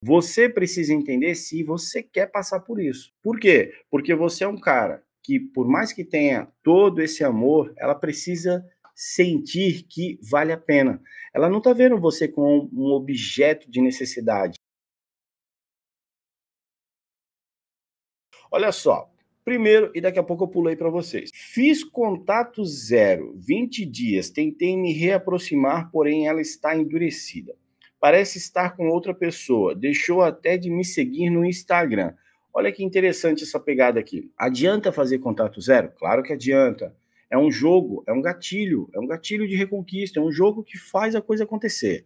Você precisa entender se você quer passar por isso. Por quê? Porque você é um cara que, por mais que tenha todo esse amor, ela precisa sentir que vale a pena. Ela não está vendo você como um objeto de necessidade. Olha só, primeiro, e daqui a pouco eu pulei para vocês. Fiz contato zero, 20 dias, tentei me reaproximar, porém ela está endurecida. Parece estar com outra pessoa. Deixou até de me seguir no Instagram. Olha que interessante essa pegada aqui. Adianta fazer contato zero? Claro que adianta. É um jogo, é um gatilho, é um gatilho de reconquista, é um jogo que faz a coisa acontecer.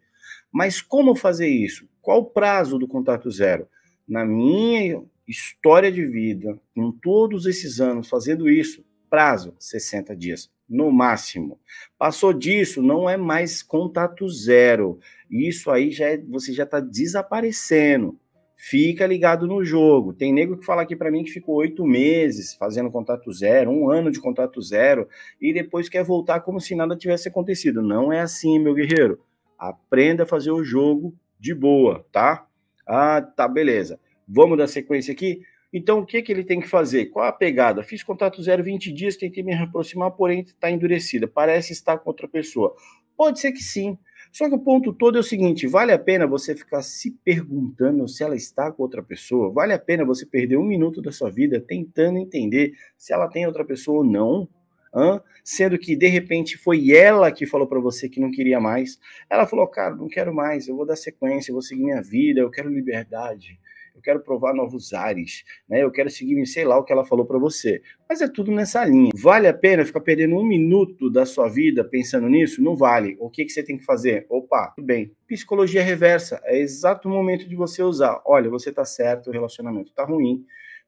Mas como fazer isso? Qual o prazo do contato zero? Na minha história de vida, com todos esses anos fazendo isso, prazo 60 dias no máximo. Passou disso, não é mais contato zero. Isso aí já é, você já está desaparecendo. Fica ligado no jogo. Tem nego que fala aqui para mim que ficou oito meses fazendo contato zero, um ano de contato zero, e depois quer voltar como se nada tivesse acontecido. Não é assim, meu guerreiro. Aprenda a fazer o jogo de boa, tá? Ah, tá, beleza. Vamos dar sequência aqui. Então, o que, que ele tem que fazer? Qual a pegada? Fiz contato zero 20 dias, tentei me aproximar, porém está endurecida. Parece estar com outra pessoa. Pode ser que sim. Só que o ponto todo é o seguinte: vale a pena você ficar se perguntando se ela está com outra pessoa? Vale a pena você perder um minuto da sua vida tentando entender se ela tem outra pessoa ou não? Hã? Sendo que de repente foi ela que falou para você que não queria mais. Ela falou: Cara, não quero mais, eu vou dar sequência, eu vou seguir minha vida, eu quero liberdade eu quero provar novos ares, né? Eu quero seguir sei lá o que ela falou para você. Mas é tudo nessa linha. Vale a pena ficar perdendo um minuto da sua vida pensando nisso? Não vale. O que, que você tem que fazer? Opa, tudo bem. Psicologia reversa. É exato o momento de você usar. Olha, você tá certo, o relacionamento tá ruim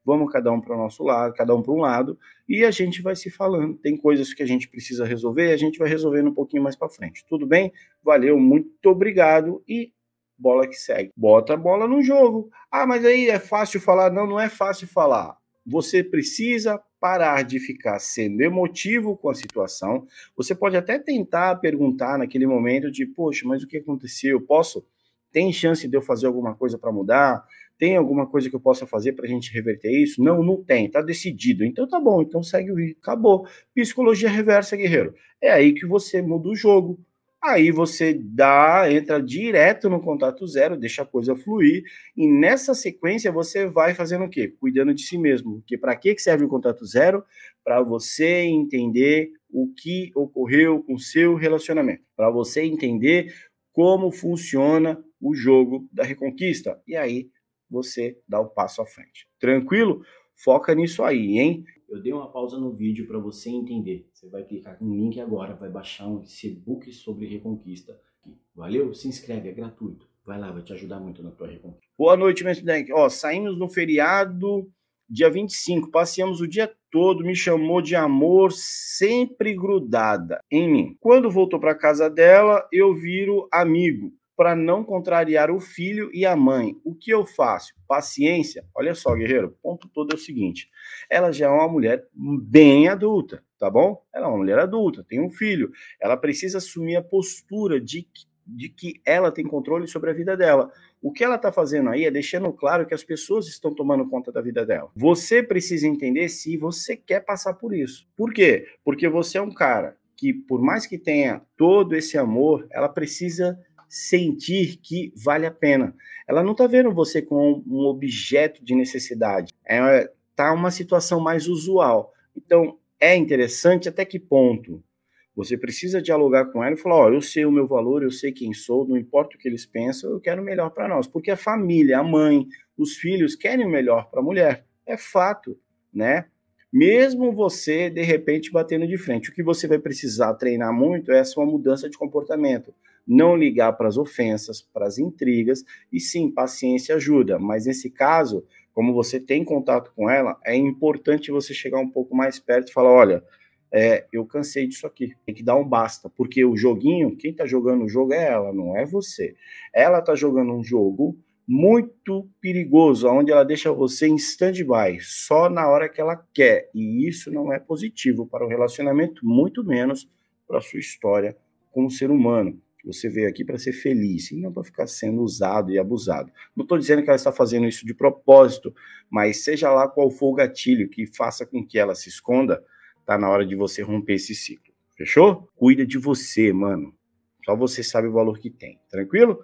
vamos cada um para o nosso lado, cada um para um lado, e a gente vai se falando. Tem coisas que a gente precisa resolver, a gente vai resolvendo um pouquinho mais para frente. Tudo bem? Valeu, muito obrigado e bola que segue. Bota a bola no jogo. Ah, mas aí é fácil falar. Não, não é fácil falar. Você precisa parar de ficar sendo emotivo com a situação. Você pode até tentar perguntar naquele momento de, poxa, mas o que aconteceu? Posso? Tem chance de eu fazer alguma coisa para mudar? Tem alguma coisa que eu possa fazer para a gente reverter isso? Não, não tem, tá decidido. Então tá bom, então segue o ritmo. Acabou. Psicologia reversa, guerreiro. É aí que você muda o jogo. Aí você dá, entra direto no contato zero, deixa a coisa fluir, e nessa sequência você vai fazendo o quê? Cuidando de si mesmo. Porque para que serve o contato zero? Para você entender o que ocorreu com o seu relacionamento, para você entender como funciona o jogo da reconquista. E aí você dá o passo à frente. Tranquilo? Foca nisso aí, hein? eu dei uma pausa no vídeo para você entender. Você vai clicar no link agora, vai baixar um e-book sobre Reconquista. Aqui. Valeu? Se inscreve, é gratuito. Vai lá, vai te ajudar muito na tua Reconquista. Boa noite, mestre estudante. Ó, saímos no feriado dia 25, passeamos o dia todo, me chamou de amor, sempre grudada em mim. Quando voltou para casa dela, eu viro amigo para não contrariar o filho e a mãe. O que eu faço? Paciência. Olha só, guerreiro, o ponto todo é o seguinte: ela já é uma mulher bem adulta, tá bom? Ela é uma mulher adulta, tem um filho. Ela precisa assumir a postura de que, de que ela tem controle sobre a vida dela. O que ela está fazendo aí é deixando claro que as pessoas estão tomando conta da vida dela. Você precisa entender se você quer passar por isso. Por quê? Porque você é um cara que, por mais que tenha todo esse amor, ela precisa sentir que vale a pena. Ela não está vendo você como um objeto de necessidade. É, tá uma situação mais usual. Então, é interessante até que ponto? Você precisa dialogar com ela e falar: ó, eu sei o meu valor, eu sei quem sou, não importa o que eles pensam, eu quero o melhor para nós. Porque a família, a mãe, os filhos querem o melhor para a mulher. É fato, né? Mesmo você, de repente, batendo de frente. O que você vai precisar treinar muito é a sua mudança de comportamento não ligar para as ofensas, para as intrigas, e sim, paciência ajuda, mas nesse caso, como você tem contato com ela, é importante você chegar um pouco mais perto e falar: olha, é, eu cansei disso aqui, tem que dar um basta, porque o joguinho, quem está jogando o jogo é ela, não é você. Ela está jogando um jogo muito perigoso, onde ela deixa você em stand-by, só na hora que ela quer. E isso não é positivo para o relacionamento, muito menos para a sua história como ser humano. Você veio aqui para ser feliz e não para ficar sendo usado e abusado. Não estou dizendo que ela está fazendo isso de propósito, mas seja lá qual for o gatilho que faça com que ela se esconda, tá na hora de você romper esse ciclo. Fechou? Cuida de você, mano. Só você sabe o valor que tem. Tranquilo?